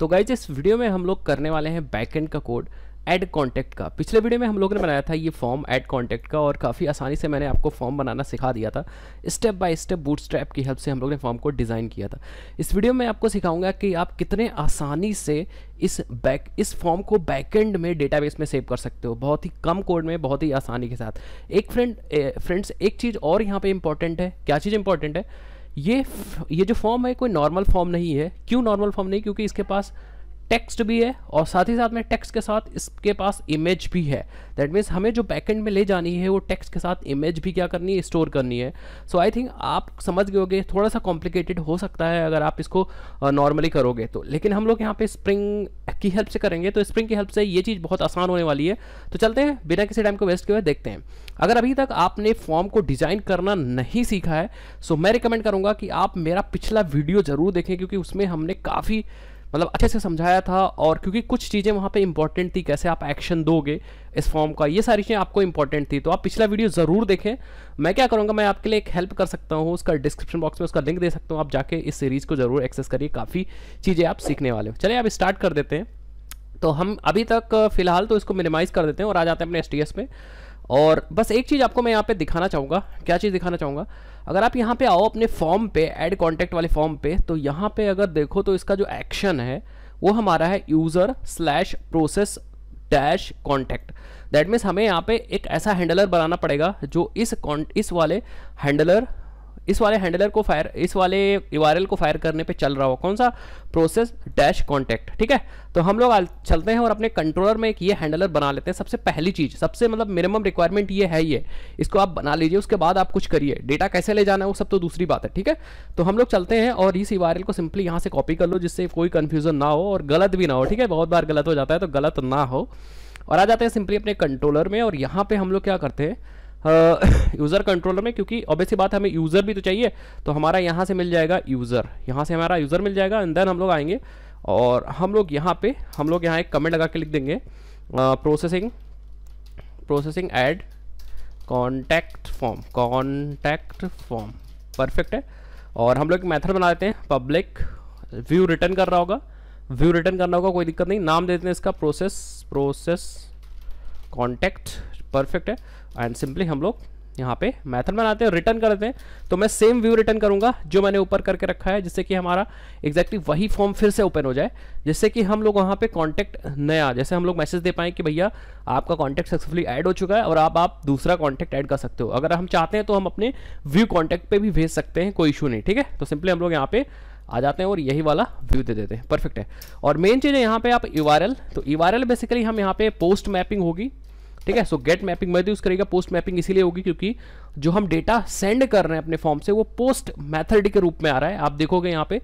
तो गाइज इस वीडियो में हम लोग करने वाले हैं बैकएंड का कोड ऐड कॉन्टैक्ट का पिछले वीडियो में हम लोग ने बनाया था ये फॉर्म ऐड कॉन्टैक्ट का और काफ़ी आसानी से मैंने आपको फॉर्म बनाना सिखा दिया था step by step bootstrap की हेल्प से हम लोग ने फॉर्म को डिज़ाइन किया था इस वीडियो में आपको सिखाऊंगा कि आप कितने आसानी से इस बैक इस फॉर्म को बैकएंड में डेटाबेस में सेव कर सकते हो बहुत ही कम कोड में बहुत ही आसानी के साथ एक फ्रेंड फ्रेंड्स एक चीज़ और यहाँ पर इंपॉर्टेंट है क्या चीज़ इंपॉर्टेंट है ये ये जो फॉर्म है कोई नॉर्मल फॉर्म नहीं है क्यों नॉर्मल फॉर्म नहीं क्योंकि इसके पास टेक्स्ट भी है और साथ ही साथ में टेक्स्ट के साथ इसके पास इमेज भी है दैट मीन्स हमें जो बैकेंड में ले जानी है वो टेक्स्ट के साथ इमेज भी क्या करनी है स्टोर करनी है सो आई थिंक आप समझ गए होगे थोड़ा सा कॉम्प्लिकेटेड हो सकता है अगर आप इसको नॉर्मली करोगे तो लेकिन हम लोग यहाँ पे स्प्रिंग की हेल्प से करेंगे तो स्प्रिंग की हेल्प से ये चीज़ बहुत आसान होने वाली है तो चलते हैं बिना किसी टाइम को वेस्ट किए हुए देखते हैं अगर अभी तक आपने फॉर्म को डिज़ाइन करना नहीं सीखा है सो मैं रिकमेंड करूँगा कि आप मेरा पिछला वीडियो ज़रूर देखें क्योंकि उसमें हमने काफ़ी मतलब अच्छे से समझाया था और क्योंकि कुछ चीज़ें वहाँ पे इंपॉर्टेंट थी कैसे आप एक्शन दोगे इस फॉर्म का ये सारी चीज़ें आपको इंपॉर्टेंट थी तो आप पिछला वीडियो ज़रूर देखें मैं क्या करूँगा मैं आपके लिए एक हेल्प कर सकता हूँ उसका डिस्क्रिप्शन बॉक्स में उसका लिंक दे सकता हूँ आप जाके इस सीरीज़ को ज़रूर एक्सेस करिए काफ़ी चीज़ें आप सीखने वाले हो चलिए आप स्टार्ट कर देते हैं तो हम अभी तक फ़िलहाल तो इसको मिनिमाइज़ कर देते हैं और आ जाते हैं अपने एस में और बस एक चीज़ आपको मैं यहाँ पे दिखाना चाहूँगा क्या चीज़ दिखाना चाहूँगा अगर आप यहाँ पे आओ अपने फॉर्म पे ऐड कॉन्टैक्ट वाले फॉर्म पे तो यहाँ पे अगर देखो तो इसका जो एक्शन है वो हमारा है user slash process dash contact that means हमें यहाँ पे एक ऐसा हैंडलर बनाना पड़ेगा जो इस इस वाले हैंडलर इस वाले हैंडलर को फायर इस वाले यू को फायर करने पे चल रहा हो कौन सा प्रोसेस डैश कॉन्टैक्ट ठीक है तो हम लोग चलते हैं और अपने कंट्रोलर में एक ये हैंडलर बना लेते हैं सबसे पहली चीज़ सबसे मतलब मिनिमम रिक्वायरमेंट ये है ये इसको आप बना लीजिए उसके बाद आप कुछ करिए डेटा कैसे ले जाना है वो सब तो दूसरी बात है ठीक है तो हम लोग चलते हैं और इस यू को सिंपली यहाँ से कॉपी कर लो जिससे कोई कन्फ्यूजन ना हो और गलत भी ना हो ठीक है बहुत बार गलत हो जाता है तो गलत ना हो और आ जाते हैं सिंपली अपने कंट्रोलर में और यहाँ पे हम लोग क्या करते हैं यूज़र कंट्रोलर में क्योंकि ऑब्वियसली बात हमें यूज़र भी तो चाहिए तो हमारा यहाँ से मिल जाएगा यूज़र यहाँ से हमारा यूज़र मिल जाएगा एंड देन हम लोग आएंगे और हम लोग यहाँ पे हम लोग यहाँ एक कमेंट लगा के लिख देंगे processing processing add contact form contact form perfect है और हम लोग एक मैथड बना देते हैं पब्लिक व्यू रिटर्न कर रहा होगा व्यू रिटर्न करना होगा कोई दिक्कत नहीं नाम दे देते हैं इसका प्रोसेस प्रोसेस कॉन्टैक्ट परफेक्ट है एंड सिंपली हम लोग यहाँ पे मैथड बनाते हैं रिटर्न करते हैं तो मैं सेम व्यू रिटर्न करूंगा जो मैंने ऊपर करके रखा है जिससे कि हमारा एग्जैक्टली exactly वही फॉर्म फिर से ओपन हो जाए जिससे कि हम लोग वहाँ पे कांटेक्ट नया जैसे हम लोग मैसेज दे पाएं कि भैया आपका कांटेक्ट सक्सेसफुली ऐड हो चुका है और आप आप दूसरा कॉन्टैक्ट ऐड कर सकते हो अगर हम चाहते हैं तो हम अपने व्यू कॉन्टैक्ट पर भी भेज सकते हैं कोई इशू नहीं ठीक है तो सिंपली हम लोग यहाँ पे आ जाते हैं और यही वाला व्यू दे देते हैं परफेक्ट है और मेन चीज़ है यहाँ पे आप ई तो ई बेसिकली हम यहाँ पे पोस्ट मैपिंग होगी ठीक है so get mapping method use करेगा पोस्ट मैपिंग इसीलिए होगी क्योंकि जो हम डेटा सेंड कर रहे हैं अपने फॉर्म से वो पोस्ट मैथड के रूप में आ रहा है आप देखोगे यहाँ पे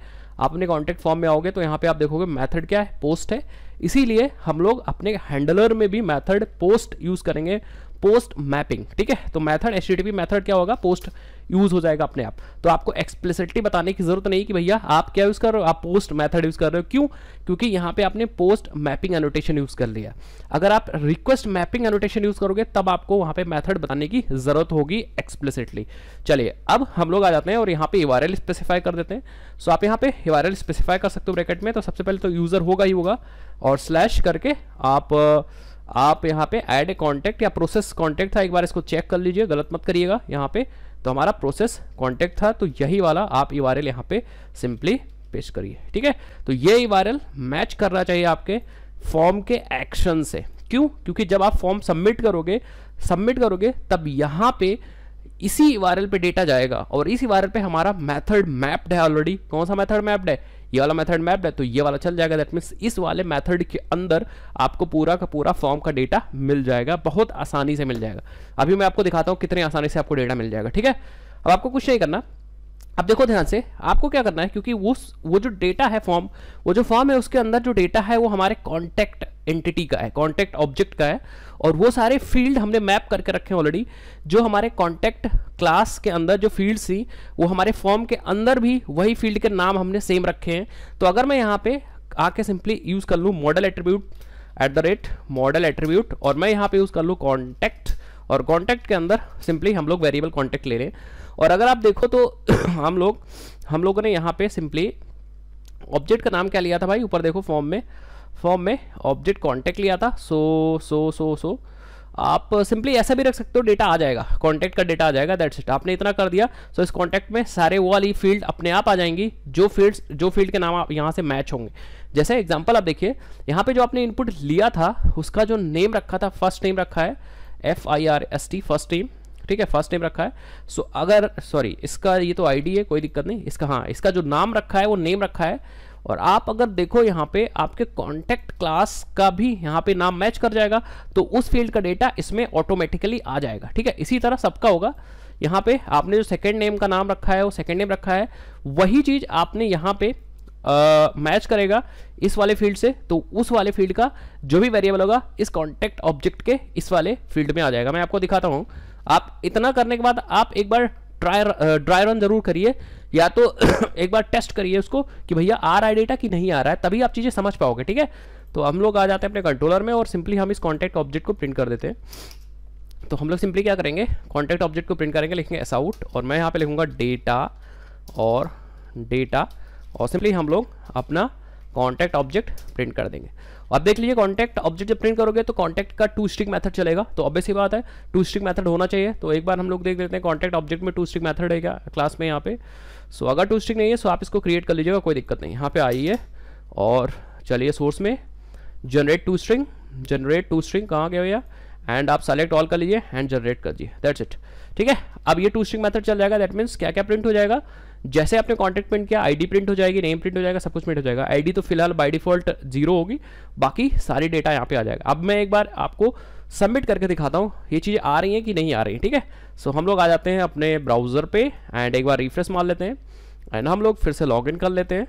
अपने कॉन्टेक्ट फॉर्म में आओगे तो यहाँ पे आप देखोगे मैथड क्या है पोस्ट है इसीलिए हम लोग अपने हैंडलर में भी मैथड पोस्ट यूज करेंगे पोस्ट मैपिंग ठीक है तो मैथड एच मैथड क्या होगा पोस्ट यूज हो जाएगा अपने आप तो आपको एक्सप्लिसिटली बताने की जरूरत नहीं कि भैया आप क्या यूज कर रहे हो आप पोस्ट मैथड यूज कर रहे हो क्यों क्योंकि यहाँ पे आपने पोस्ट मैपिंग एनोटेशन यूज कर लिया अगर आप रिक्वेस्ट मैपिंग एनोटेशन यूज करोगे तब आपको वहां पे मैथड बताने की जरूरत होगी एक्सप्लिसिटली चलिए अब हम लोग आ जाते हैं और यहाँ पे वायरल स्पेसिफाई कर देते हैं सो आप यहाँ पे वायरल स्पेसिफाई कर सकते हो ब्रैकेट में तो सबसे पहले तो यूजर होगा ही होगा और स्लैश करके आप आ, आप यहाँ पे ऐड ए कॉन्टैक्ट या प्रोसेस कॉन्टैक्ट था एक बार इसको चेक कर लीजिए गलत मत करिएगा यहाँ पे तो हमारा प्रोसेस कॉन्टैक्ट था तो यही वाला आप ई वायरल यहाँ पे सिंपली पेश करिए ठीक है तो ये ई वायरल मैच करना चाहिए आपके फॉर्म के एक्शन से क्यों क्योंकि जब आप फॉर्म सबमिट करोगे सबमिट करोगे तब यहाँ पे इसी वायरल पे डेटा जाएगा और इसी वायरल पे हमारा मैथड मैप्ड है ऑलरेडी कौन सा मैथड मैप्ड है ये वाला मेथड मैप है तो ये वाला चल जाएगा दैट मीन्स इस वाले मेथड के अंदर आपको पूरा का पूरा फॉर्म का डेटा मिल जाएगा बहुत आसानी से मिल जाएगा अभी मैं आपको दिखाता हूँ कितने आसानी से आपको डेटा मिल जाएगा ठीक है अब आपको कुछ नहीं करना अब देखो ध्यान से आपको क्या करना है क्योंकि वो वो जो डेटा है फॉर्म वो जो फॉर्म है उसके अंदर जो डेटा है वो हमारे कॉन्टैक्ट एंटिटी का है कॉन्टैक्ट ऑब्जेक्ट का है और वो सारे फील्ड हमने मैप करके रखे हैं ऑलरेडी जो हमारे कॉन्टैक्ट क्लास के अंदर जो फील्ड थी वो हमारे फॉर्म के अंदर भी वही फील्ड के नाम हमने सेम रखे हैं तो अगर मैं यहाँ पे आके सिंपली यूज़ कर लूँ model attribute at the rate model attribute और मैं यहाँ पे यूज़ कर लूँ कॉन्टैक्ट और कॉन्टैक्ट के अंदर सिंपली हम लोग वेरिएबल कॉन्टैक्ट ले रहे हैं और अगर आप देखो तो हम लोग हम लोगों ने यहाँ पे सिंपली ऑब्जेक्ट का नाम क्या लिया था भाई ऊपर देखो फॉर्म में फॉर्म में ऑब्जेक्ट कॉन्टैक्ट लिया था सो सो सो सो आप सिंपली ऐसा भी रख सकते हो डेटा आ जाएगा कॉन्टैक्ट का डेटा आ जाएगा दैट्स इट आपने इतना कर दिया सो so इस कॉन्टैक्ट में सारे वो वाली फील्ड अपने आप आ जाएंगी जो फील्ड्स जो फील्ड के नाम आप यहाँ से मैच होंगे जैसे एग्जांपल आप देखिए यहाँ पे जो आपने इनपुट लिया था उसका जो नेम रखा था फर्स्ट नेम रखा है F I R S T first टेम ठीक है फर्स्ट नेम रखा है सो so, अगर सॉरी इसका ये तो आईडी है कोई दिक्कत नहीं इसका हाँ इसका जो नाम रखा है वो नेम रखा है और आप अगर देखो यहाँ पे आपके कॉन्टेक्ट क्लास का भी यहाँ पे नाम मैच कर जाएगा तो उस फील्ड का डेटा इसमें ऑटोमेटिकली आ जाएगा ठीक है इसी तरह सबका होगा यहाँ पे आपने जो सेकेंड नेम का नाम रखा है वो सेकेंड नेम रखा है वही चीज़ आपने यहाँ पे मैच करेगा इस वाले फील्ड से तो उस वाले फील्ड का जो भी वेरिएबल होगा इस कॉन्टेक्ट ऑब्जेक्ट के इस वाले फील्ड में आ जाएगा मैं आपको दिखाता हूँ आप इतना करने के बाद आप एक बार ट्राई ड्राई रन जरूर करिए या तो एक बार टेस्ट करिए उसको कि भैया आ रहा है डेटा कि नहीं आ रहा है तभी आप चीज़ें समझ पाओगे ठीक है तो हम लोग आ जाते हैं अपने कंट्रोलर में और सिंपली हम इस कॉन्टैक्ट ऑब्जेक्ट को प्रिंट कर देते हैं तो हम लोग सिंपली क्या करेंगे कॉन्टैक्ट ऑब्जेक्ट को प्रिंट करेंगे लिखेंगे एस आउट और मैं यहाँ पे लिखूंगा डेटा और डेटा और सिंपली हम लोग अपना कॉन्टैक्ट ऑब्जेक्ट प्रिंट कर देंगे अब देख लीजिए कॉन्टैक्ट ऑब्जेक्ट जब प्रिंट करोगे तो कॉन्टैक्ट का टू स्ट्रिक मेथड चलेगा तो ऑब्वियस ही बात है टू स्ट्रिक मेथड होना चाहिए तो एक बार हम लोग देख लेते हैं कॉन्टैक्ट ऑब्जेक्ट में टू स्ट्रिक मेथड है क्या क्लास में यहाँ पे सो अगर टू स्ट्रिक नहीं है सो आप इसको क्रिएट कर लीजिएगा कोई दिक्कत नहीं यहाँ पे आइए और चलिए सोर्स में generate to string generate to string कहाँ गया भैया एंड आप सेलेक्ट ऑल कर लीजिए एंड जनरेट कर दीजिए दैट्स इट ठीक है अब ये टू स्ट्रिंग मेथड चल जाएगा दैट मीन्स क्या क्या प्रिंट हो जाएगा जैसे आपने कॉन्टैक्ट प्रिंट किया आईडी प्रिंट हो जाएगी नेम प्रिंट हो जाएगा सब कुछ प्रिंट हो जाएगा आईडी तो फिलहाल बाय डिफॉल्ट जीरो होगी बाकी सारी डेटा यहाँ पे आ जाएगा अब मैं एक बार आपको सबमिट करके दिखाता हूँ ये चीज़ें आ रही हैं कि नहीं आ रही ठीक है सो हम लोग आ जाते हैं अपने ब्राउज़र पर एंड एक बार रिफ्रेश मार लेते हैं एंड हम लोग फिर से लॉग इन कर लेते हैं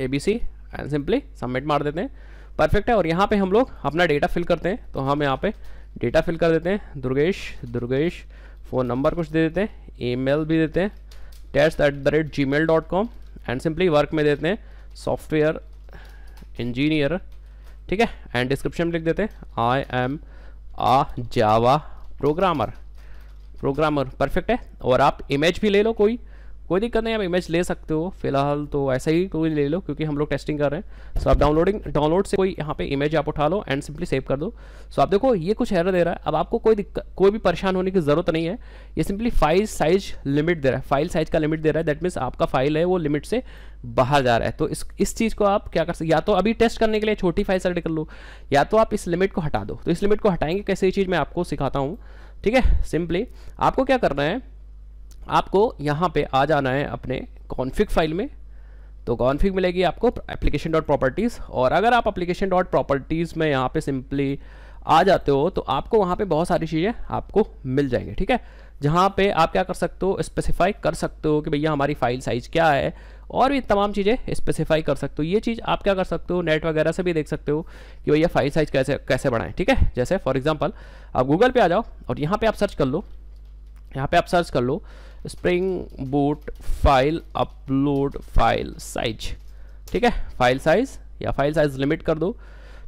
A B C and simply submit मार देते हैं परफेक्ट है और यहाँ पर हम लोग अपना डेटा फिल करते हैं तो हम यहाँ पर डेटा फिल कर देते हैं दुर्गेश दुर्गेश फ़ोन नंबर कुछ दे देते हैं ईमेल भी देते हैं test at the rate Gmail dot com and simply work में देते हैं सॉफ्टवेयर इंजीनियर ठीक है एंड डिस्क्रिप्शन में लिख देते हैं I am a Java programmer programmer perfect है और आप इमेज भी ले लो कोई कोई दिक्कत नहीं आप इमेज ले सकते हो फिलहाल तो ऐसा ही कोई तो ले लो क्योंकि हम लोग टेस्टिंग कर रहे हैं सो आप डाउनलोडिंग डाउनलोड से कोई यहाँ पे इमेज आप उठा लो एंड सिंपली सेव कर दो सो आप देखो ये कुछ एरर दे रहा है अब आपको कोई दिक्कत कोई भी परेशान होने की ज़रूरत नहीं है ये सिंपली फाइल साइज लिमिट दे रहा है फाइल साइज का लिमिट दे रहा है दैट मीन्स आपका फाइल है वो लिमिट से बाहर जा रहा है तो इस इस चीज़ को आप क्या कर सकते या तो अभी टेस्ट करने के लिए छोटी फाइल सेलेक्ट कर लो या तो आप इस लिमिट को हटा दो तो इस लिमिट को हटाएंगे कैसे ये चीज़ मैं आपको सिखाता हूँ ठीक है सिंपली आपको क्या करना है आपको यहाँ पे आ जाना है अपने कॉन्फ़िग फाइल में तो कॉन्फ़िग मिलेगी आपको एप्लीकेशन डॉट प्रॉपर्टीज़ और अगर आप एप्लीकेशन डॉट प्रॉपर्टीज़ में यहाँ पे सिंपली आ जाते हो तो आपको वहाँ पे बहुत सारी चीज़ें आपको मिल जाएंगी ठीक है जहाँ पे आप क्या कर सकते हो स्पेसिफाई कर सकते हो कि भैया हमारी फ़ाइल साइज़ क्या है और भी तमाम चीज़ें स्पेसिफाई कर सकते हो ये चीज़ आप क्या कर सकते हो नेट वगैरह से भी देख सकते हो कि भैया फ़ाइल साइज़ कैसे कैसे बढ़ाएं ठीक है जैसे फॉर एग्जाम्पल आप गूगल पर आ जाओ और यहाँ पर आप सर्च कर लो यहाँ पर आप सर्च कर लो Spring Boot file upload file size ठीक है फाइल साइज या फाइल साइज लिमिट कर दो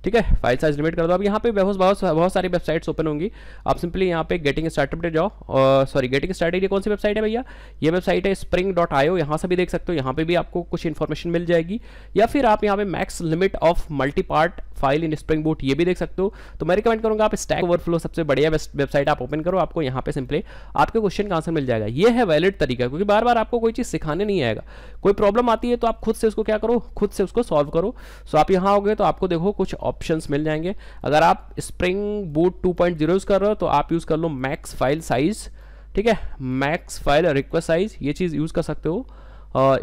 ठीक है फाइल साइज लिमिट कर दो अब यहाँ पे बहुत बहुत बहुत सारी वेबसाइट्स ओपन होंगी आप सिंपली यहाँ पे गेटिंग स्टार्टअप पे जाओ सॉरी गेटिंग स्टार्टअप ये कौन सी वेबसाइट है भैया ये वेबसाइट है स्प्रिंग डॉट आयो यहाँ से भी देख सकते हो यहाँ पे भी आपको कुछ इन्फॉर्मेशन मिल जाएगी या फिर आप यहाँ पे max limit of multipart file in Spring Boot ये भी देख सकते हो तो मैं रिकमेंड करूँगा आप स्टैक ओवरफ्लो सबसे बढ़िया वेबसाइट आप ओपन करो आपको यहाँ पे सिंपली आपके क्वेश्चन का आंसर मिल जाएगा ये है वैलिड तरीका क्योंकि बार बार आपको कोई चीज़ सिखाने नहीं आएगा कोई प्रॉब्लम आती है तो आप खुद से उसको क्या करो खुद से उसको सॉल्व करो सो आप यहाँ हो गए तो आपको देखो कुछ ऑप्शंस मिल जाएंगे अगर आप स्प्रिंग बूट 2.0 यूज़ कर रहे हो तो आप यूज़ कर लो मैक्स फाइल साइज़ ठीक है मैक्स फाइल रिक्वेस्ट साइज़ ये चीज़ यूज़ कर सकते हो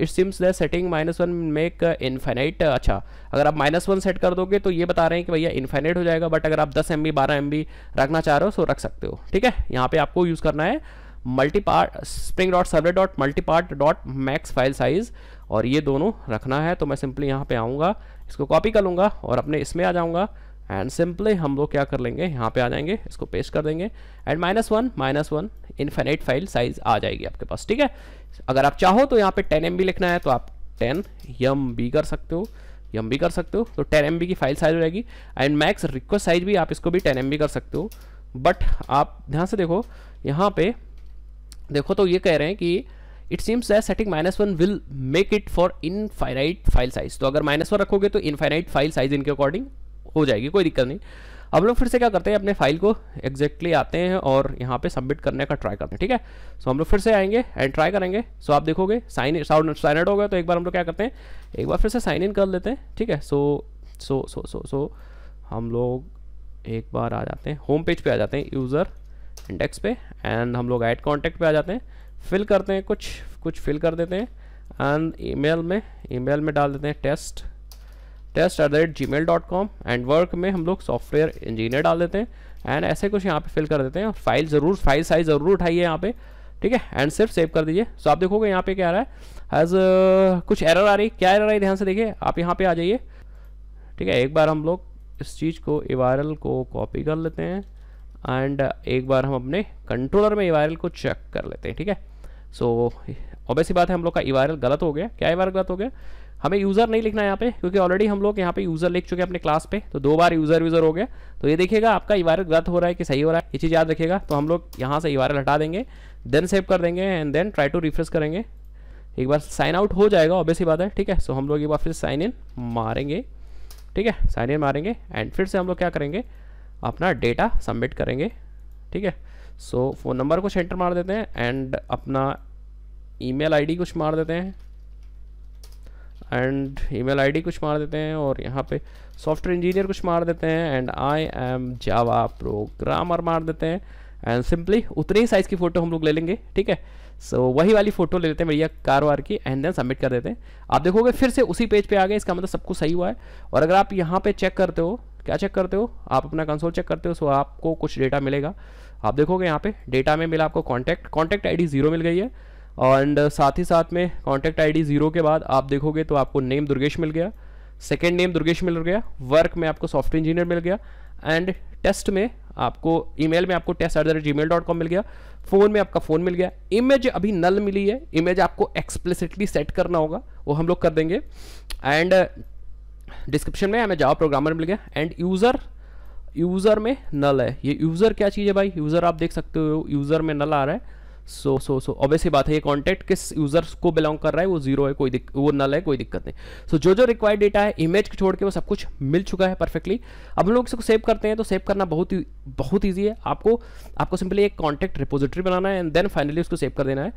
it seems the setting minus one make infinite अच्छा अगर आप माइनस वन सेट कर दोगे तो ये बता रहे हैं कि भैया इन्फाइनाइट हो जाएगा बट अगर आप दस एम बी बारह एम बी रखना चाह रहे हो तो रख सकते हो ठीक है यहाँ पे आपको यूज़ करना है multipart spring dot servlet dot multipart dot max file size और ये दोनों रखना है तो मैं सिंपली यहाँ पे आऊँगा इसको कॉपी कर लूँगा और अपने इसमें आ जाऊँगा एंड सिंपली हम लोग क्या कर लेंगे यहाँ पे आ जाएंगे इसको पेस्ट कर देंगे and minus one minus one infinite file size आ जाएगी आपके पास ठीक है अगर आप चाहो तो यहाँ पे टेन एम लिखना है तो आप टेन यम बी कर सकते हो यम बी कर सकते हो तो टेन एम की फाइल साइज हो जाएगी एंड मैक्स रिक्वेस्ट साइज भी आप इसको भी टेन एम कर सकते हो बट आप ध्यान से देखो यहाँ पे देखो तो ये कह रहे हैं कि it seems that setting minus one will make it for infinite file size तो अगर माइनस वन रखोगे तो इनफाइनाइट फाइल साइज इनके अकॉर्डिंग हो जाएगी कोई दिक्कत नहीं अब लोग फिर से क्या करते हैं अपने फाइल को एग्जैक्टली आते हैं और यहाँ पे सबमिट करने का ट्राई करते हैं ठीक है सो so, हम लोग फिर से आएंगे एंड ट्राई करेंगे सो so, आप देखोगे साइन साउंड साइन आउट हो गया तो एक बार हम लोग क्या करते हैं एक बार फिर से साइन इन कर लेते हैं ठीक है सो सो सो सो सो हम लोग एक बार आ जाते हैं होम पेज पे आ जाते हैं यूज़र इंडेक्स पे एंड हम लोग ऐड कॉन्टैक्ट पे आ जाते हैं फिल करते हैं कुछ कुछ फिल कर देते हैं एंड ईमेल में ईमेल में डाल देते हैं test test at the rate Gmail dot com and work में हम लोग सॉफ्टवेयर इंजीनियर डाल देते हैं एंड ऐसे कुछ यहाँ पे फिल कर देते हैं फाइल ज़रूर फाइल साइज ज़रूर उठाइए यहाँ पे ठीक है एंड सिर्फ सेव कर दीजिए सो so, आप देखोगे यहाँ पे क्या आ रहा है एज uh, कुछ एरर आ रही क्या एरर आ रही ध्यान से देखिए आप यहाँ पे आ जाइए ठीक है एक बार हम लोग इस चीज़ को इवायरल को कॉपी कर लेते हैं एंड uh, एक बार हम अपने कंट्रोलर में ई को चेक कर लेते हैं ठीक है सो ऑब्वियस बात है हम लोग का ई गलत हो गया क्या ई गलत हो गया हमें यूज़र नहीं लिखना है यहाँ पे क्योंकि ऑलरेडी हम लोग यहाँ पे यूज़र लिख चुके हैं अपने क्लास पे तो दो बार यूज़र यूज़र हो गया तो ये देखिएगा आपका ई गलत हो रहा है कि सही हो रहा है ये चीज़ याद रखिएगा तो हम लोग यहाँ से ई हटा देंगे देन सेव कर देंगे and then try to refresh करेंगे एक बार साइन आउट हो जाएगा ऑब्वियस बात है ठीक है सो हम लोग एक बार फिर साइन इन मारेंगे ठीक है साइन इन मारेंगे एंड फिर से हम लोग क्या करेंगे अपना डेटा सबमिट करेंगे ठीक है सो फ़ोन नंबर कुछ एंटर मार देते हैं एंड अपना ईमेल आईडी कुछ मार देते हैं एंड ईमेल आईडी कुछ मार देते हैं और यहाँ पे सॉफ्टवेयर इंजीनियर कुछ मार देते हैं and I am Java programmer मार देते हैं एंड सिंपली उतनी ही साइज़ की फ़ोटो हम लोग ले लेंगे ठीक है सो so, वही वाली फ़ोटो ले लेते हैं भैया कार वार की एंड देन सबमिट कर देते हैं आप देखोगे फिर से उसी पेज पे आ गए इसका मतलब सब कुछ सही हुआ है और अगर आप यहाँ पे चेक करते हो क्या चेक करते हो आप अपना कंसोल चेक करते हो सो आपको कुछ डेटा मिलेगा आप देखोगे यहाँ पे डेटा में मिला आपको कॉन्टैक्ट कॉन्टैक्ट आई जीरो मिल गई है एंड साथ ही साथ में कॉन्टैक्ट आई जीरो के बाद आप देखोगे तो आपको नेम दुर्गेश मिल गया सेकेंड नेम दुर्गेश मिल गया वर्क में आपको सॉफ्टवेयर इंजीनियर मिल गया एंड टेस्ट में आपको ईमेल में आपको test at the rate Gmail dot com मिल गया फ़ोन में आपका फ़ोन मिल गया इमेज अभी नल मिली है इमेज आपको एक्सप्लिसिटली सेट करना होगा वो हम लोग कर देंगे एंड डिस्क्रिप्शन uh, में हमें जावा प्रोग्रामर मिल गया एंड यूज़र यूज़र में नल है ये यूज़र क्या चीज़ है भाई यूज़र आप देख सकते हो यूज़र में नल आ रहा है सो सो सो ऑब्वियस ही बात है ये कॉन्टैक्ट किस यूजर को बिलोंग कर रहा है वो जीरो है कोई वो नल है कोई दिक्कत नहीं सो so, जो जो रिक्वायर्ड डेटा है इमेज को छोड़ के वो सब कुछ मिल चुका है परफेक्टली अब हम लोग इसको सेव करते हैं तो सेव करना बहुत ही बहुत ईजी है आपको आपको सिंपली एक कॉन्टैक्ट रिपोजिटरी बनाना है एंड देन फाइनली उसको सेव कर देना है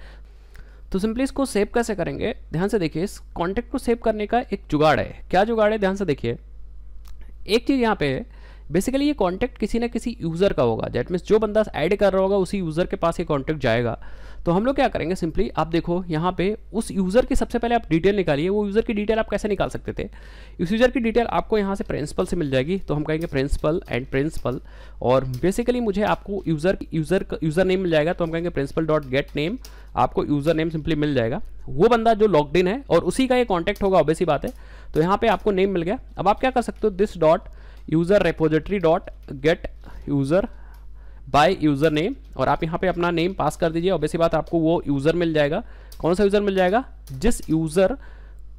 तो सिंपली इसको सेव कैसे करेंगे ध्यान से देखिए इस कॉन्टैक्ट को सेव करने का एक जुगाड़ है क्या जुगाड़ है ध्यान से देखिए एक चीज़ यहाँ पे है बेसिकली ये कॉन्टैक्ट किसी ना किसी यूज़र का होगा दैट मीन्स जो बंदा ऐड कर रहा होगा उसी यूज़र के पास ये कॉन्टैक्ट जाएगा तो हम लोग क्या करेंगे सिंपली आप देखो यहाँ पे उस यूज़र की सबसे पहले आप डिटेल निकालिए वो यूज़र की डिटेल आप कैसे निकाल सकते थे उस यूज़र की डिटेल आपको यहाँ से प्रिंसिपल से मिल जाएगी तो हम कहेंगे प्रिंसिपल एंड प्रिंसिपल और बेसिकली मुझे आपको यूज़र यूज़र यूज़र नेम मिल जाएगा तो हम कहेंगे प्रिंसिपल डॉट गेट नेम आपको यूज़र नेम सिंपली मिल जाएगा वो बंदा जो लॉग इन है और उसी का ये कॉन्टैक्ट होगा ऑब्वियस बात है तो यहाँ पर आपको नेम मिल गया अब आप क्या कर सकते हो this dot user repository dot get user by user name और आप यहाँ पे अपना नेम पास कर दीजिए और वैसी बात आपको वो यूज़र मिल जाएगा कौन सा यूज़र मिल जाएगा जिस यूज़र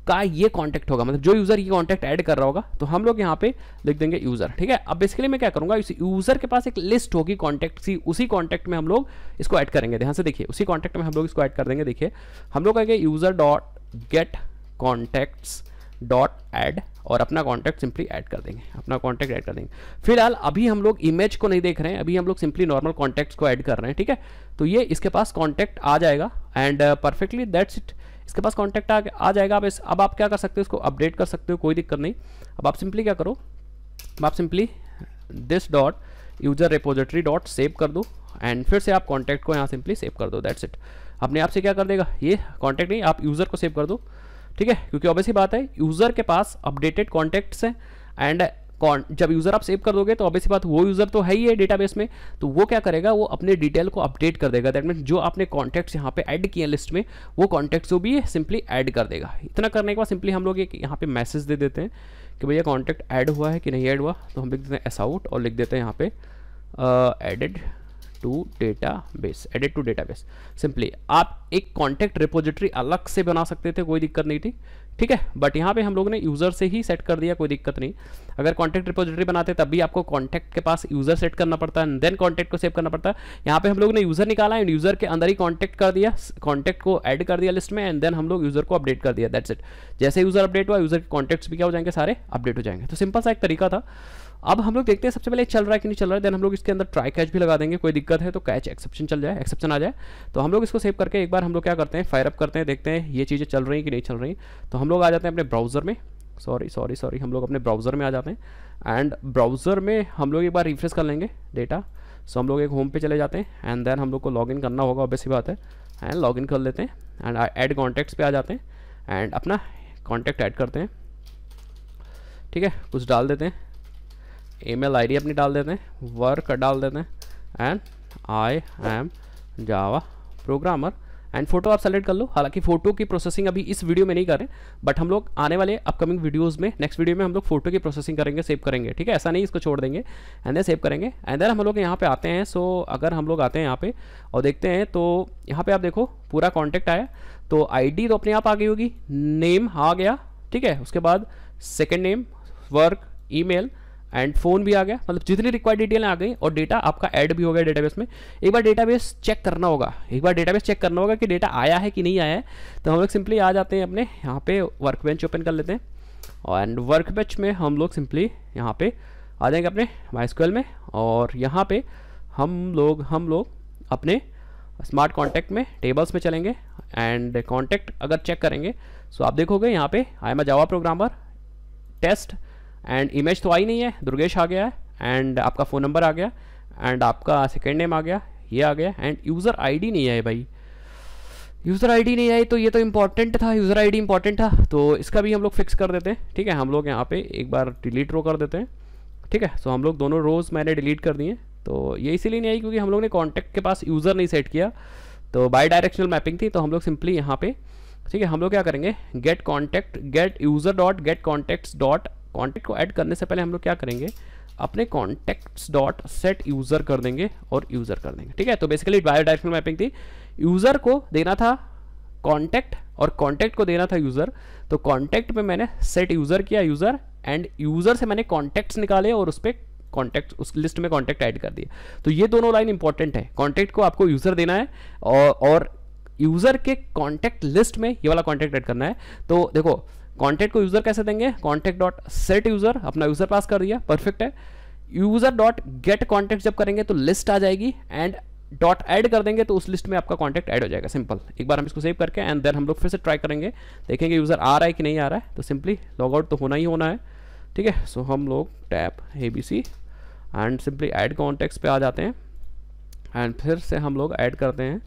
का ये कांटेक्ट होगा मतलब जो यूज़र ये कांटेक्ट ऐड कर रहा होगा तो हम लोग यहाँ पे लिख देंगे यूज़र ठीक है अब बेसिकली मैं क्या करूंगा इस यूज़र के पास एक लिस्ट होगी कांटेक्ट की उसी कांटेक्ट में हम लोग इसको ऐड करेंगे ध्यान से देखिए उसी कांटेक्ट में हम लोग इसको ऐड कर देंगे देखिए हम लोग कहेंगे user dot get contacts dot add और अपना कॉन्टैक्ट सिंपली ऐड कर देंगे अपना कॉन्टैक्ट ऐड कर देंगे फिलहाल अभी हम लोग इमेज को नहीं देख रहे हैं अभी हम लोग सिंपली नॉर्मल कॉन्टैक्ट्स को ऐड कर रहे हैं ठीक है तो ये इसके पास कॉन्टैक्ट आ जाएगा एंड परफेक्टली दैट्स इट इसके पास कॉन्टैक्ट आ, आ जाएगा अब इस अब आप क्या कर सकते हो इसको अपडेट कर सकते हो कोई दिक्कत नहीं अब आप सिंपली क्या करो अब आप simply this dot user repository dot save कर दो एंड फिर से आप कॉन्टैक्ट को यहाँ सिंपली सेव कर दो दैट्स इट अपने आप से क्या कर देगा ये कॉन्टैक्ट नहीं आप यूज़र को सेव कर दो ठीक है क्योंकि ऑब्वियस ही बात है यूज़र के पास अपडेटेड कॉन्टैक्ट्स हैं एंड जब यूज़र आप सेव कर दोगे तो ऑब्वियस बात वो यूज़र तो है ही है डेटाबेस में तो वो क्या करेगा वो अपने डिटेल को अपडेट कर देगा दैट मीन जो आपने कॉन्टैक्ट्स यहाँ पे ऐड किए हैं लिस्ट में वो कॉन्टैक्ट्स को भी सिंपली ऐड कर देगा इतना करने के बाद सिंपली हम लोग एक यहाँ पे मैसेज दे देते हैं कि भैया कॉन्टैक्ट ऐड हुआ है कि नहीं ऐड हुआ तो हम लिख देते हैं एस आउट और लिख देते हैं यहाँ पे added uh, to database added to database simply आप एक कॉन्टैक्ट रिपोजिटरी अलग से बना सकते थे कोई दिक्कत नहीं थी ठीक है बट यहाँ पे हम लोगों ने यूज़र से ही सेट कर दिया कोई दिक्कत नहीं अगर कॉन्टैक्ट रिपोजिटरी बनाते तब भी आपको कॉन्टैक्ट के पास यूज़र सेट करना पड़ता है देन कॉन्टैक्ट को सेव करना पड़ता है यहाँ पे हम लोग ने यूज़र निकाला एंड यूज़र के अंदर ही कॉन्टैक्ट कर दिया कॉन्टैक्ट को ऐड कर दिया लिस्ट में एंड देन हम लोग यूज़र को अपडेट कर दिया दैट्स इट जैसे यूज़र अपडेट हुआ यूज़र के कॉन्टैक्ट्स भी क्या हो जाएंगे सारे अपडेट हो जाएंगे तो सिंपल सा एक तरीका था अब हम लोग देखते हैं सबसे पहले चल रहा है कि नहीं चल रहा है देन हम लोग इसके अंदर ट्राई कैच भी लगा देंगे कोई दिक्कत है तो कैच एक्सेप्शन चल जाए एक्सेप्शन आ जाए तो हम लोग इसको सेव करके एक बार हम लोग क्या करते हैं फायर अप करते हैं देखते हैं ये चीज़ें चल रही हैं कि नहीं चल रही तो हम लोग आ जाते हैं अपने ब्राउज़र में सॉरी सॉरी सॉरी हम लोग अपने ब्राउज़र में आ जाते हैं एंड ब्राउज़र में हम लोग एक बार रिफ्रेश कर लेंगे डेटा सो हम लोग एक होम पे चले जाते हैं एंड देन हम लोग को लॉगिन करना होगा ऑब्वियस बात है एंड लॉगिन कर लेते हैं एंड ऐड कॉन्टैक्ट्स पे आ जाते हैं एंड अपना कॉन्टैक्ट ऐड करते हैं ठीक है कुछ डाल देते हैं ईमेल आईडी अपनी डाल देते हैं वर्क डाल देते हैं and I am Java programmer and photo आप सेलेक्ट कर लो हालांकि फोटो की प्रोसेसिंग अभी इस वीडियो में नहीं कर रहे बट हम लोग आने वाले अपकमिंग वीडियोस में नेक्स्ट वीडियो में हम लोग फोटो की प्रोसेसिंग करेंगे सेव करेंगे ठीक है ऐसा नहीं इसको छोड़ देंगे एंड देन सेव करेंगे एंड देन हम लोग यहाँ पे आते हैं सो अगर हम लोग आते हैं यहाँ पे और देखते हैं तो यहाँ पे आप देखो पूरा कॉन्टेक्ट आया तो आई तो अपने आप आ गई होगी नेम आ गया ठीक है उसके बाद second name work mail and phone भी आ गया मतलब जितनी रिक्वायर्ड डिटेल आ गई और डेटा आपका ऐड भी हो गया डेटाबेस में एक बार डेटाबेस चेक करना होगा एक बार डेटाबेस चेक करना होगा कि डेटा आया है कि नहीं आया है तो हम लोग सिंपली आ जाते हैं अपने यहाँ पे वर्क बेंच ओपन कर लेते हैं एंड वर्क बेंच में हम लोग सिंपली यहाँ पे आ जाएंगे अपने माइस्क्वेल में और यहाँ पे हम लोग हम लोग अपने स्मार्ट कॉन्टैक्ट में टेबल्स में चलेंगे एंड कॉन्टैक्ट अगर चेक करेंगे सो तो आप देखोगे यहाँ पे I am a Java programmer test and image तो आई नहीं है दुर्गेश आ गया है एंड आपका फ़ोन नंबर आ गया एंड आपका सेकेंड नेम आ गया ये आ गया एंड यूज़र आईडी नहीं आई भाई यूज़र आईडी नहीं आई तो ये तो इम्पॉर्टेंट था यूज़र आईडी इंपॉर्टेंट था तो इसका भी हम लोग फिक्स कर देते हैं ठीक है हम लोग यहाँ पे एक बार डिलीट रो कर देते हैं ठीक है सो हम लोग दोनों रोज़ मैंने डिलीट कर दिए तो ये इसीलिए नहीं आई क्योंकि हम लोग ने कॉन्टैक्ट के पास यूज़र नहीं सेट किया तो बाई डायरेक्शनल मैपिंग थी तो हम लोग सिंपली यहाँ पे ठीक है हम लोग क्या करेंगे get contact get user dot get contacts dot contact को ऐड करने से पहले हम लोग क्या करेंगे अपने कॉन्टैक्ट्स डॉट सेट यूज़र कर देंगे और यूज़र कर देंगे ठीक है तो बेसिकली बायो डायरेक्शनल मैपिंग थी यूज़र को देना था कॉन्टैक्ट और कॉन्टैक्ट को देना था यूज़र तो कॉन्टैक्ट पे मैंने सेट यूज़र किया यूज़र एंड यूज़र से मैंने कॉन्टैक्ट्स निकाले और उस पर कॉन्टैक्ट उस लिस्ट में कॉन्टैक्ट ऐड कर दिया तो ये दोनों लाइन इंपॉर्टेंट है कॉन्टैक्ट को आपको यूज़र देना है और, और यूज़र के कॉन्टैक्ट लिस्ट में ये वाला कॉन्टैक्ट ऐड करना है तो देखो कॉन्टैक्ट को यूजर कैसे देंगे कॉन्टैक्ट डॉट सेट यूजर अपना यूजर पास कर दिया परफेक्ट है यूजर डॉट गेट कॉन्टैक्ट जब करेंगे तो लिस्ट आ जाएगी एंड डॉट ऐड कर देंगे तो उस लिस्ट में आपका कॉन्टैक्ट ऐड हो जाएगा सिंपल एक बार हम इसको सेव करके एंड देन हम लोग फिर से ट्राई करेंगे देखेंगे यूज़र आ रहा है कि नहीं आ रहा है तो सिंपली लॉग आउट तो होना ही होना है ठीक है सो हम लोग tap A B C and simply add contact पे आ जाते हैं एंड फिर से हम लोग ऐड करते हैं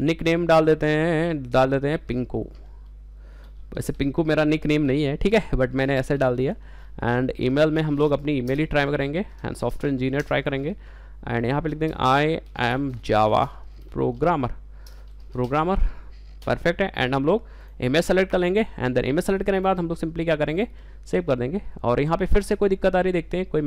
निक नेम डाल देते हैं डाल देते हैं पिंको वैसे पिंकू मेरा निक नेम नहीं है ठीक है बट मैंने ऐसे डाल दिया एंड ईमेल में हम लोग अपनी ईमेल ही ट्राई करेंगे एंड सॉफ्टवेयर इंजीनियर ट्राई करेंगे एंड यहाँ पे लिख देंगे I am Java programmer programmer perfect है एंड हम लोग इमेज सेलेक्ट कर लेंगे एंड देन इमेज सेलेक्ट करने के बाद हम लोग सिंपली क्या करेंगे सेव कर देंगे और यहाँ पे फिर से कोई दिक्कत आ रही देखते हैं कोई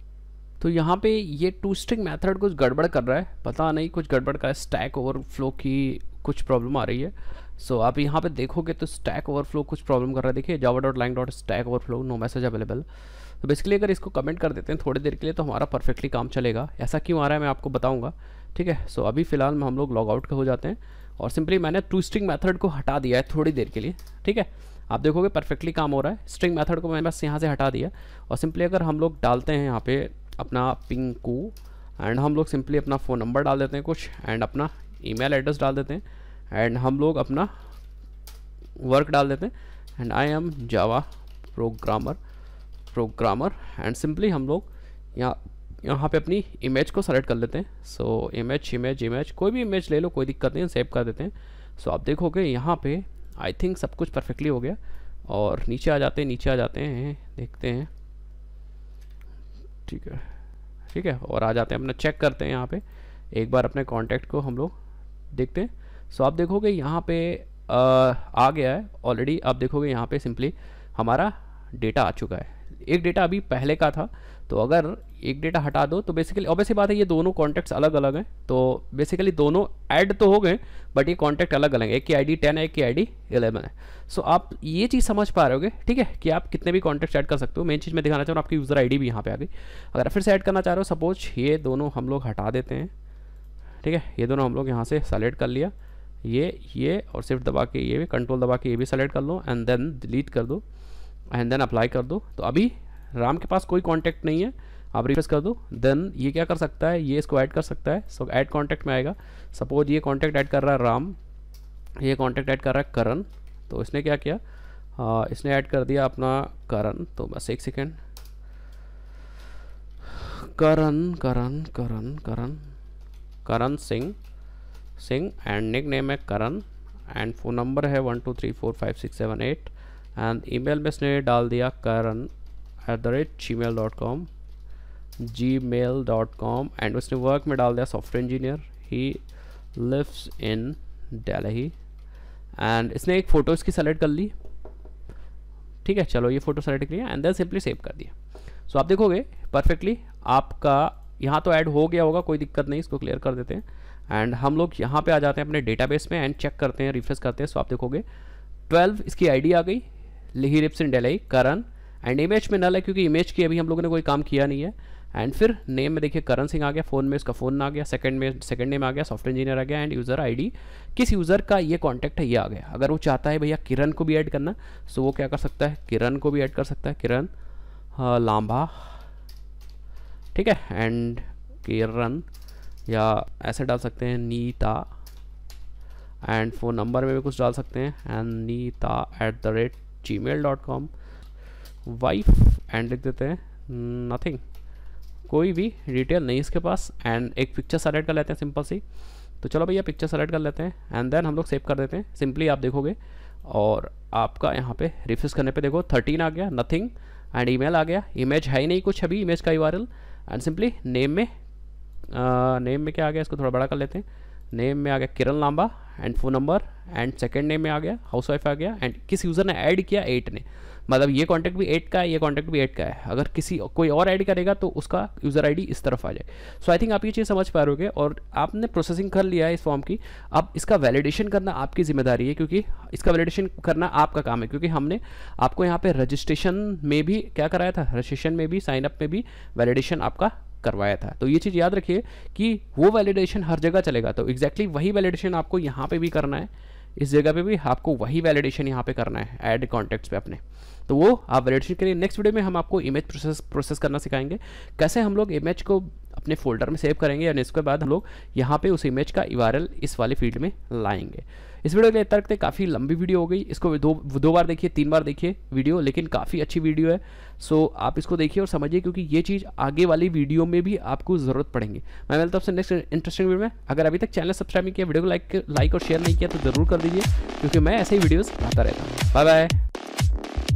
तो यहाँ पे ये टू स्ट्रिंग मैथड कुछ गड़बड़ कर रहा है पता नहीं कुछ गड़बड़ का स्टैक ओवरफ्लो की कुछ प्रॉब्लम आ रही है सो so, आप यहाँ पे देखोगे तो स्टैक ओवरफ्लो कुछ प्रॉब्लम कर रहा है देखिए Java dot line dot stack overflow no message available तो बेसिकली अगर इसको कमेंट कर देते हैं थोड़ी देर के लिए तो हमारा परफेक्टली काम चलेगा ऐसा क्यों आ रहा है मैं आपको बताऊँगा ठीक है सो so, अभी फिलहाल में हम लोग लॉग आउट हो जाते हैं और सिंपली मैंने टू स्ट्रिंग मैथड को हटा दिया है थोड़ी देर के लिए ठीक है आप देखोगे परफेक्टली काम हो रहा है स्ट्रिंग मैथड को मैंने बस यहाँ से हटा दिया और सिंपली अगर हम लोग डालते हैं यहाँ पे अपना पिंकू एंड हम लोग सिंपली अपना फ़ोन नंबर डाल देते हैं कुछ एंड अपना ईमेल एड्रेस डाल देते हैं एंड हम लोग अपना वर्क डाल देते हैं and I am Java programmer programmer and simply हम लोग यहाँ यहाँ पे अपनी इमेज को सेलेक्ट कर लेते हैं सो इमेज इमेज इमेज कोई भी इमेज ले लो कोई दिक्कत नहीं सेव कर देते हैं सो so, आप देखोगे यहाँ पे आई थिंक सब कुछ परफेक्टली हो गया और नीचे आ जाते हैं नीचे आ जाते हैं देखते हैं ठीक है ठीक है और आ जाते हैं अपना चेक करते हैं यहाँ पे एक बार अपने कॉन्टैक्ट को हम लोग देखते हैं सो आप देखोगे यहाँ पे आ, आ गया है ऑलरेडी आप देखोगे यहाँ पे सिंपली हमारा डेटा आ चुका है एक डेटा अभी पहले का था तो अगर एक डेटा हटा दो तो बेसिकली ऑब्वियसली बात है ये दोनों कॉन्टैक्ट्स अलग अलग हैं तो बेसिकली दोनों ऐड तो हो गए बट ये कॉन्टैक्ट अलग अलग है एक की आईडी 10 है एक की आईडी 11 है सो so, आप ये चीज़ समझ पा रहे होगे ठीक है कि आप कितने भी कॉन्टैक्ट्स ऐड कर सकते हो मेन चीज़ मैं दिखाना चाह रहा हूँ आपकी यूज़र आई भी यहाँ पर आ गई अगर फिर से ऐड करना चाह रहे हो सपोज ये दोनों हम लोग हटा देते हैं ठीक है ये दोनों हम लोग यहाँ से सेलेक्ट कर लिया ये ये और सिर्फ दबा के ये भी कंट्रोल दबा के ये भी सेलेक्ट कर लो एंड देन डिलीट कर दो एंड देन अप्लाई कर दो तो अभी राम के पास कोई कॉन्टैक्ट नहीं है आप रिफ्रेश कर दो देन ये क्या कर सकता है ये इसको ऐड कर सकता है सो ऐड कॉन्टैक्ट में आएगा सपोज ये कॉन्टैक्ट ऐड कर रहा है राम ये कॉन्टैक्ट ऐड कर रहा है करण तो इसने क्या किया आ, इसने ऐड कर दिया अपना करण तो बस एक second Karan Karan Karan Karan Karan Singh Singh and nickname है करण एंड फ़ोन नंबर है one two three four five six seven eight and email में इसने डाल दिया Karan at the rate Gmail dot com Gmail dot com and उसने वर्क में डाल दिया software engineer he lives in Delhi and इसने एक फ़ोटो इसकी सेलेक्ट कर ली ठीक है चलो ये फ़ोटो सेलेक्ट करिए एंड देन सिंपली सेव कर दिया सो so, आप देखोगे परफेक्टली आपका यहाँ तो ऐड हो गया होगा कोई दिक्कत नहीं इसको क्लियर कर देते हैं एंड हम लोग यहाँ पे आ जाते हैं अपने डेटाबेस में एंड चेक करते हैं रिफ्रेश करते हैं सो आप देखोगे 12 इसकी आईडी आ गई लिही इन डेलाई करण एंड इमेज में नल है क्योंकि इमेज की अभी हम लोगों ने कोई काम किया नहीं है एंड फिर नेम में देखिए करण सिंह आ गया फ़ोन में उसका फ़ोन आ गया सेकंड में सेकंड नेम आ गया सॉफ्टवेयर इंजीनियर आ गया एंड यूज़र आईडी किस यूज़र का ये कॉन्टैक्ट है ये आ गया अगर वो चाहता है भैया किरण को भी ऐड करना सो वो क्या कर सकता है किरण को भी ऐड कर सकता है किरण हाँ, लांबा ठीक है एंड किरण या ऐसे डाल सकते हैं नीता एंड फ़ोन नंबर में भी कुछ डाल सकते हैं and Nita at the rate Gmail dot com wife and लिख देते हैं नथिंग कोई भी डिटेल नहीं इसके पास एंड एक पिक्चर सेलेक्ट कर लेते हैं सिंपल सी तो चलो भैया पिक्चर सेलेक्ट कर लेते हैं एंड देन हम लोग सेव कर देते हैं सिंपली आप देखोगे और आपका यहाँ पे रिफ्रेश करने पे देखो 13 आ गया नथिंग एंड ईमेल आ गया इमेज है ही नहीं कुछ अभी इमेज का ही वायरल एंड सिंपली नेम में नेम में क्या आ गया इसको थोड़ा बड़ा कर लेते हैं नेम में आ गया Kiran Lamba and phone number and second name में आ गया हाउस वाइफ आ गया एंड किस यूज़र ने ऐड किया एट ने मतलब ये कॉन्टैक्ट भी एट का है ये कॉन्टैक्ट भी एट का है अगर किसी कोई और ऐड करेगा तो उसका यूज़र आईडी इस तरफ आ जाए सो आई थिंक आप ये चीज़ समझ पा रहे और आपने प्रोसेसिंग कर लिया है इस फॉर्म की अब इसका वैलिडेशन करना आपकी जिम्मेदारी है क्योंकि इसका वैलिडेशन करना आपका काम है क्योंकि हमने आपको यहाँ पर रजिस्ट्रेशन में भी क्या कराया था रजिस्ट्रेशन में भी साइनअप में भी वैलिडेशन आपका करवाया था तो ये चीज़ याद रखिए कि वो वैलिडेशन हर जगह चलेगा तो एग्जैक्टली exactly वही वैलिडेशन आपको यहाँ पे भी करना है इस जगह पे भी आपको वही वैलिडेशन यहाँ पे करना है ऐड कॉन्टेक्ट पे अपने तो वो आप वैलिडेशन के लिए नेक्स्ट वीडियो में हम आपको इमेज प्रोसेस प्रोसेस करना सिखाएंगे कैसे हम लोग इमेज को अपने फोल्डर में सेव करेंगे यानी इसके बाद हम लोग यहाँ पे उस इमेज का इवारल इस वाले फील्ड में लाएंगे इस वीडियो के लिए इतना काफ़ी लंबी वीडियो हो गई इसको दो दो बार देखिए तीन बार देखिए वीडियो लेकिन काफ़ी अच्छी वीडियो है सो आप इसको देखिए और समझिए क्योंकि ये चीज़ आगे वाली वीडियो में भी आपको ज़रूरत पड़ेंगी मैं मिलता हूँ आपसे नेक्स्ट इंटरेस्टिंग वीडियो में अगर अभी तक चैनल सब्सक्राइब नहीं किया वीडियो को लाइक लाइक और शेयर नहीं किया तो ज़रूर कर दीजिए क्योंकि मैं ऐसे ही वीडियोज़ आता रहता हूँ बाय बाय